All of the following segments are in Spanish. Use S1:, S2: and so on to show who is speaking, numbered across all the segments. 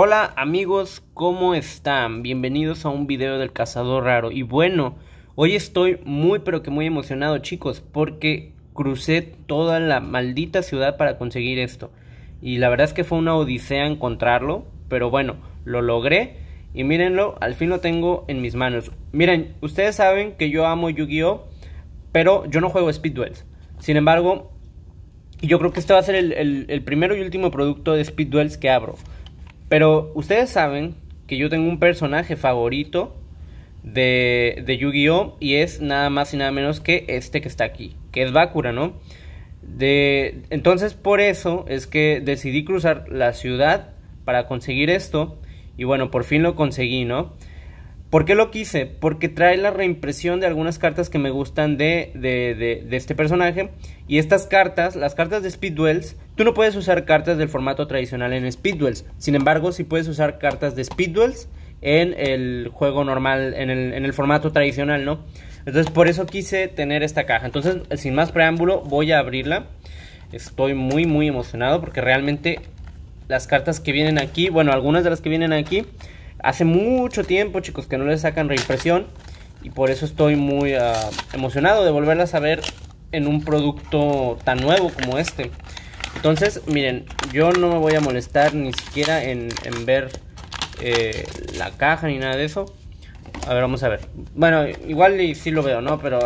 S1: Hola amigos, ¿cómo están? Bienvenidos a un video del cazador raro. Y bueno, hoy estoy muy pero que muy emocionado chicos porque crucé toda la maldita ciudad para conseguir esto. Y la verdad es que fue una odisea encontrarlo, pero bueno, lo logré. Y mírenlo, al fin lo tengo en mis manos. Miren, ustedes saben que yo amo Yu-Gi-Oh, pero yo no juego Speed Sin embargo, yo creo que este va a ser el, el, primero y último producto de Speed Duels que abro. Pero ustedes saben que yo tengo un personaje favorito de, de Yu-Gi-Oh! Y es nada más y nada menos que este que está aquí, que es Bakura, ¿no? De, entonces por eso es que decidí cruzar la ciudad para conseguir esto. Y bueno, por fin lo conseguí, ¿no? ¿Por qué lo quise? Porque trae la reimpresión de algunas cartas que me gustan de, este personaje. Y estas cartas, las cartas de Speedwells. tú no puedes usar cartas del formato tradicional en Speedwells. Sin embargo, sí puedes usar cartas de Speedwells en el juego normal, en el, en el formato tradicional, ¿no? Entonces, por eso quise tener esta caja. Entonces, sin más preámbulo, voy a abrirla. Estoy muy, muy emocionado porque realmente las cartas que vienen aquí, bueno, algunas de las que vienen aquí Hace mucho tiempo, chicos, que no les sacan reimpresión. Y por eso estoy muy ah, emocionado de volverlas a ver en un producto tan nuevo como este. Entonces, miren, yo no me voy a molestar ni siquiera en, ver eh, la caja ni nada de eso. A ver, vamos a ver. Bueno, igual y sí lo veo, ¿no? Pero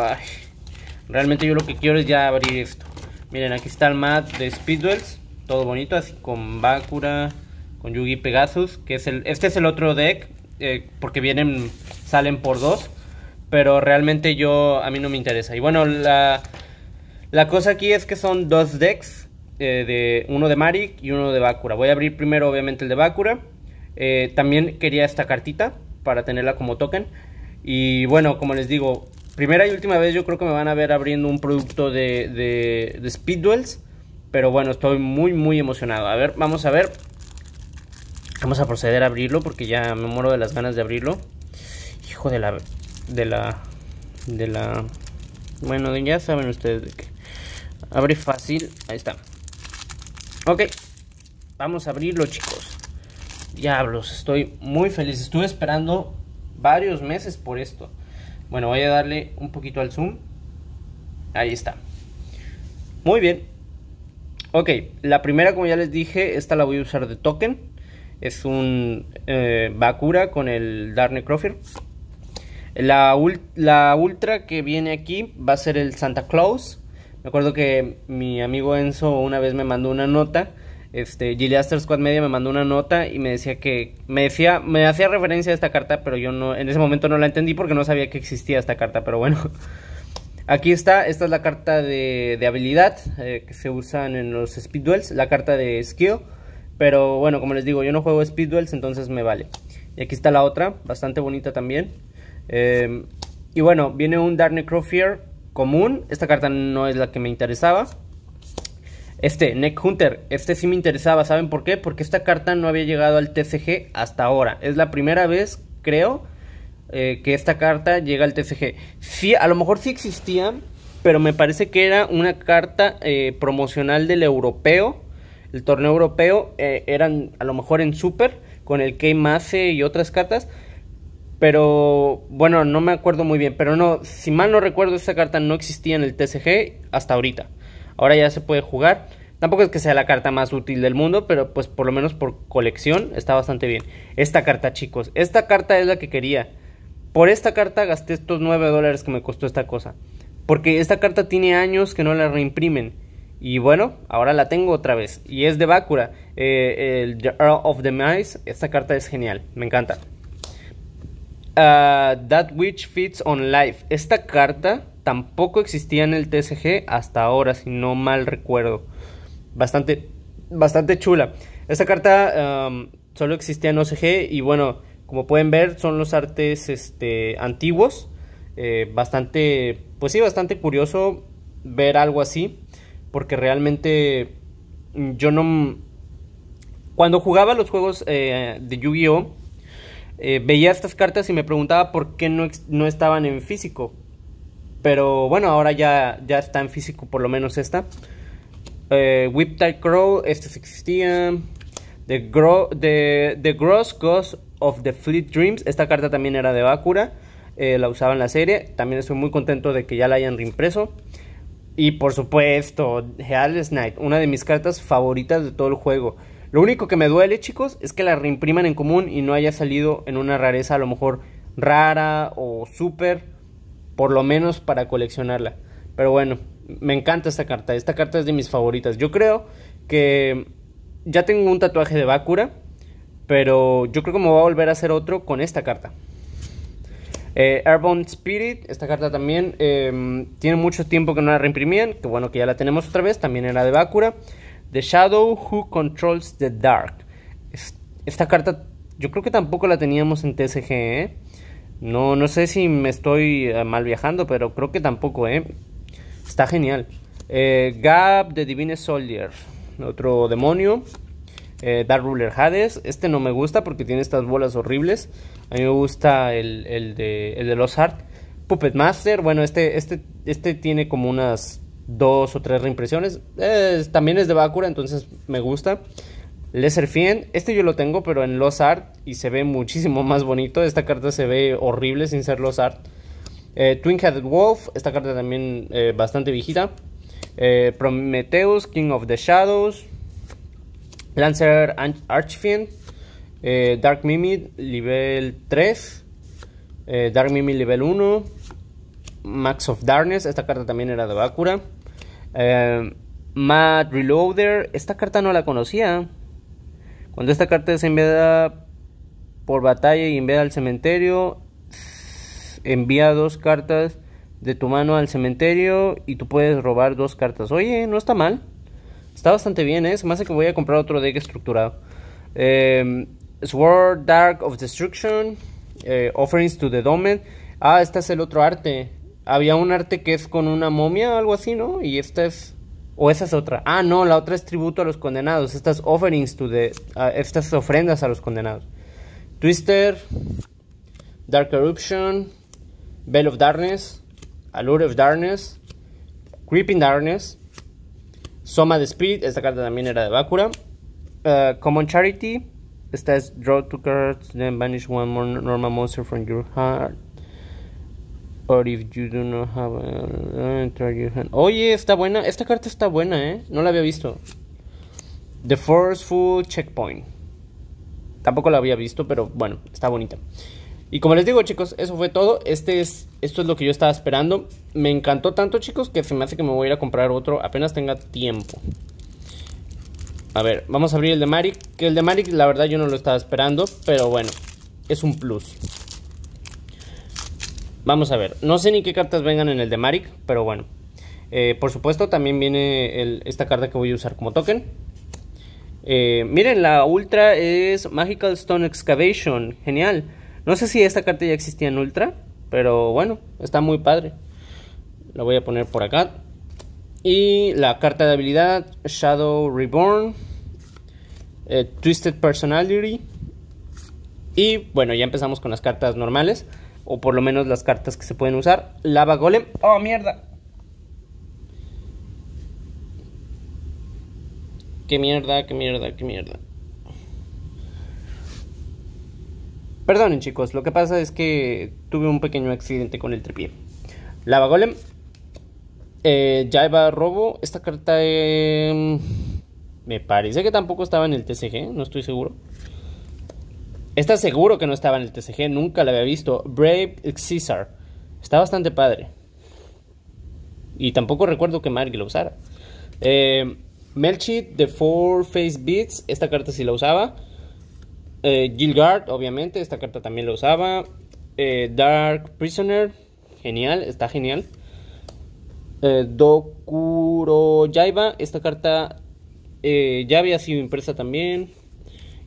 S1: realmente yo lo que quiero es ya abrir esto. Miren, aquí está el mat de Speedwells. Todo bonito, así con Bakura, con Yugi Pegasus, que es el, este es el otro deck, eh, porque vienen, salen por dos, pero realmente yo, a mí no me interesa. Y bueno, la, la cosa aquí es que son dos decks, eh, de, uno de Marik y uno de Bakura. Voy a abrir primero obviamente el de Bakura, eh, también quería esta cartita para tenerla como token. Y bueno, como les digo, primera y última vez yo creo que me van a ver abriendo un producto de, de, de Pero bueno, estoy muy, muy emocionado. A ver, vamos a ver. Vamos a proceder a abrirlo porque ya me muero de las ganas de abrirlo. Hijo de la... De la... De la... Bueno, ya saben ustedes de que... Abre fácil. Ahí está. Ok. Vamos a abrirlo, chicos. Diablos, estoy muy feliz. Estuve esperando varios meses por esto. Bueno, voy a darle un poquito al zoom. Ahí está. Muy bien. Ok, la primera, como ya les dije, esta la voy a usar de token es un Bakura eh, con el Dark Necrofear. La, la, ultra que viene aquí va a ser el Santa Claus. Me acuerdo que mi amigo Enzo una vez me mandó una nota. Este, Gileaster Squad Media me mandó una nota y me decía que. Me decía, me hacía referencia a esta carta, pero yo no. En ese momento no la entendí porque no sabía que existía esta carta, pero bueno. Aquí está, esta es la carta de, habilidad eh, que se usan en los speed duels, la carta de skill. Pero bueno, como les digo, yo no juego Speedwells, entonces me vale. Y aquí está la otra, bastante bonita también. Eh, y bueno, viene un Dark Necrofear común. Esta carta no es la que me interesaba. Este, Neck Hunter, este sí me interesaba, ¿saben por qué? Porque esta carta no había llegado al TCG hasta ahora. Es la primera vez, creo, eh, que esta carta llega al TCG. Sí, a lo mejor sí existía, pero me parece que era una carta eh, promocional del europeo el torneo europeo eh, eran a lo mejor en Super con el Key mace y otras cartas. Pero bueno, no me acuerdo muy bien. Pero no, si mal no recuerdo, esta carta no existía en el TCG hasta ahorita. Ahora ya se puede jugar. Tampoco es que sea la carta más útil del mundo, pero pues por lo menos por colección está bastante bien. Esta carta, chicos, esta carta es la que quería. Por esta carta gasté estos 9 dólares que me costó esta cosa. Porque esta carta tiene años que no la reimprimen. Y bueno, ahora la tengo otra vez. Y es de Bakura. Eh, el Earl of the Mice. Esta carta es genial. Me encanta. Ah, That Which Fits on Life. Esta carta tampoco existía en el TSG hasta ahora, si no mal recuerdo. Bastante, bastante chula. Esta carta solo existía en OCG. Y bueno, como pueden ver, son los artes este, antiguos. Eh, bastante, pues sí, bastante curioso ver algo así porque realmente yo no... Cuando jugaba los juegos eh, de Yu-Gi-Oh, eh, veía estas cartas y me preguntaba por qué no, no estaban en físico. Pero bueno, ahora ya, ya está en físico por lo menos esta. Eh, whip Whiptide Crow, estas existían. The, the, Gross Ghost of the Fleet Dreams, esta carta también era de Bakura. la usaba en la serie. También estoy muy contento de que ya la hayan reimpreso. Y por supuesto, Hell Knight, una de mis cartas favoritas de todo el juego. Lo único que me duele, chicos, es que la reimpriman en común y no haya salido en una rareza a lo mejor rara o super, por lo menos para coleccionarla. Pero bueno, me encanta esta carta, esta carta es de mis favoritas. Yo creo que ya tengo un tatuaje de Bakura, pero yo creo que me voy a volver a hacer otro con esta carta. Eh, Airborne Spirit, esta carta también em, tiene mucho tiempo que no la reimprimían, que bueno que ya la tenemos otra vez, también era de Bakura. The Shadow Who Controls the Dark. esta carta yo creo que tampoco la teníamos en TCG, ¿eh? No, no sé si me estoy eh, mal viajando, pero creo que tampoco, Está genial. Gab the Divine Soldier, otro demonio. Dark Ruler Hades, este no me gusta porque tiene estas bolas horribles. A mí me gusta el, de, el los Art. Puppet Master, bueno, este, este, este tiene como unas dos o tres reimpresiones. también es de Bakura, entonces me gusta. Lesser Fiend, este yo lo tengo, pero en Los Art y se ve muchísimo más bonito. Esta carta se ve horrible sin ser Los Art. Eh, Twin Headed Wolf, esta carta también eh, bastante viejita. Eh, Prometheus, King of the Shadows. Lancer Archfiend. Eh, Dark Mimic nivel 3, eh, Dark Mimic nivel 1, Max of Darkness, esta carta también era de Bakura, eh, Mad Reloader, esta carta no la conocía. Cuando esta carta es enviada por batalla y enviada al cementerio, envía dos cartas de tu mano al cementerio y tú puedes robar dos cartas. Oye, no está mal. Está bastante bien, ¿eh? Se me hace que voy a comprar otro deck estructurado. Eh, Sword Dark of Destruction, eh, Offerings to the domen Ah, este es el otro arte. Había un arte que es con una momia, o algo así, ¿no? Y esta es... O esa es otra. Ah, no, la otra es tributo a los condenados. Estas offerings to the... Ah, estas ofrendas a los condenados. Twister, Dark Eruption, Bell of Darkness, Allure of Darkness, Creeping Darkness, Soma de Spirit, esta carta también era de Bakura, eh, Common Charity, esta es Draw two cards, then banish one more normal monster from your heart. Or if you do not have a, hand. Oye, está buena. Esta carta está buena, ¿eh? No la había visto. The Forceful Checkpoint. Tampoco la había visto, pero bueno, está bonita. Y como les digo, chicos, eso fue todo. Este es, esto es lo que yo estaba esperando. Me encantó tanto, chicos, que se me hace que me voy a ir a comprar otro apenas tenga tiempo. A ver, vamos a abrir el de Marik. Que el de Marik, la verdad, yo no lo estaba esperando. Pero bueno, es un plus. Vamos a ver. No sé ni qué cartas vengan en el de Marik. Pero bueno. Eh, por supuesto, también viene esta carta que voy a usar como token. Eh, miren, la Ultra es Magical Stone Excavation. Genial. No sé si esta carta ya existía en Ultra. Pero bueno, está muy padre. La voy a poner por acá. Y la carta de habilidad, Shadow Reborn, eh, Twisted Personality. Y bueno, ya empezamos con las cartas normales, o por lo menos las cartas que se pueden usar. Lava Golem. ¡Oh, mierda! ¡Qué mierda, qué mierda, qué mierda! Perdonen chicos, lo que pasa es que tuve un pequeño accidente con el tripié. Lava Golem eh, Jaiba Robo, esta carta eh, me parece que tampoco estaba en el TCG, no estoy seguro. está seguro que no estaba en el TCG, nunca la había visto. Brave Caesar, está bastante padre. Y tampoco recuerdo que Margie la usara. Eh, Melchit The Four Face Beats, esta carta sí la usaba. Eh, Gilgard, obviamente, esta carta también la usaba. Eh, Dark Prisoner, genial, está genial. Eh, Dokuro Yaiba. Esta carta eh, ya había sido impresa también.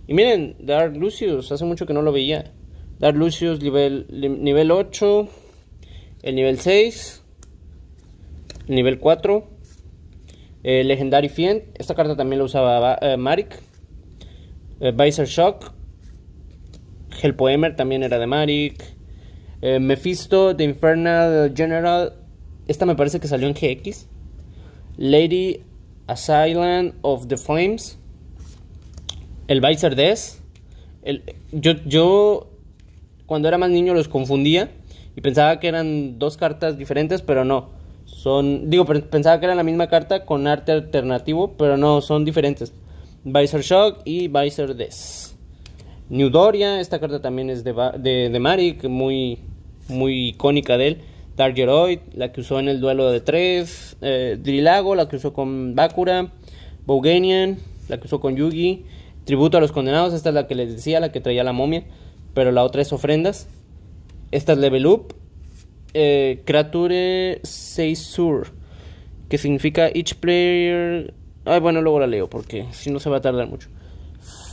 S1: Y miren, Dark Lucius, hace mucho que no lo veía. Dark Lucius nivel, nivel 8, el nivel 6, el nivel 4, Legendary Fiend. Esta carta también la usaba eh, Marik. Visor Shock. Hellpoemer también era de Marik. Mephisto, The Infernal General esta me parece que salió en GX. Lady Asylum of the Flames. El Viser Death. yo, cuando era más niño los confundía y pensaba que eran dos cartas diferentes, pero no. Son, digo, pensaba que era la misma carta con arte alternativo, pero no, son diferentes. Viser Shock y Visor Death. New Doria, esta carta también es de, de, Marik, muy, muy icónica de él. Dargeroid, la que usó en el duelo de tres, eh, Drilago, la que usó con Bakura, Bougenian, la que usó con Yugi, Tributo a los Condenados, esta es la que les decía, la que traía la momia, pero la otra es Ofrendas, esta es Level Up, eh, Creature Seisur, que significa Each Player... Ay, bueno, luego la leo porque si no se va a tardar mucho.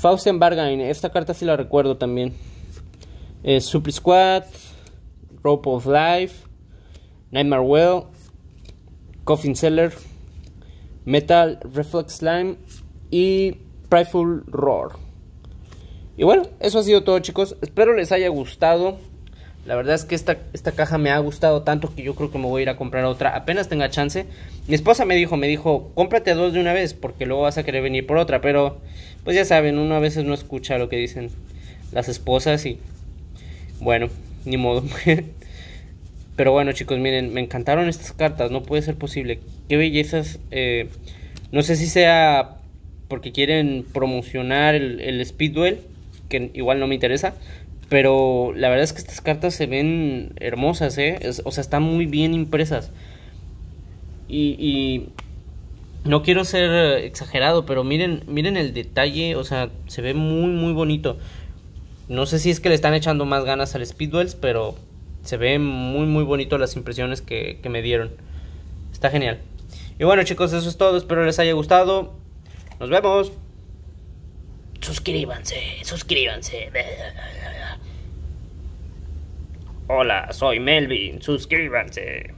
S1: Faustian Bargain, esta carta sí la recuerdo también. Eh, Super Squad, Rope of Life, Nightmare Well, Coffin Cellar, Metal Reflex Slime y Prideful Roar. Y bueno, eso ha sido todo chicos. Espero les haya gustado. La verdad es que esta, esta, caja me ha gustado tanto que yo creo que me voy a ir a comprar otra apenas tenga chance. Mi esposa me dijo, me dijo, cómprate dos de una vez porque luego vas a querer venir por otra. Pero pues ya saben, uno a veces no escucha lo que dicen las esposas y bueno, ni modo. Pero bueno, chicos, miren, me encantaron estas cartas. No puede ser posible. Qué bellezas. Eh, no sé si sea porque quieren promocionar el, el, Speed Duel, que igual no me interesa. Pero la verdad es que estas cartas se ven hermosas, ¿eh? o sea, están muy bien impresas. Y, no quiero ser exagerado, pero miren, miren el detalle. O sea, se ve muy, muy bonito. No sé si es que le están echando más ganas al Speed pero se ven muy, muy bonito las impresiones que, que me dieron. Está genial. Y bueno, chicos, eso es todo. Espero les haya gustado. Nos vemos. Suscríbanse, suscríbanse. Hola, soy Melvin. Suscríbanse.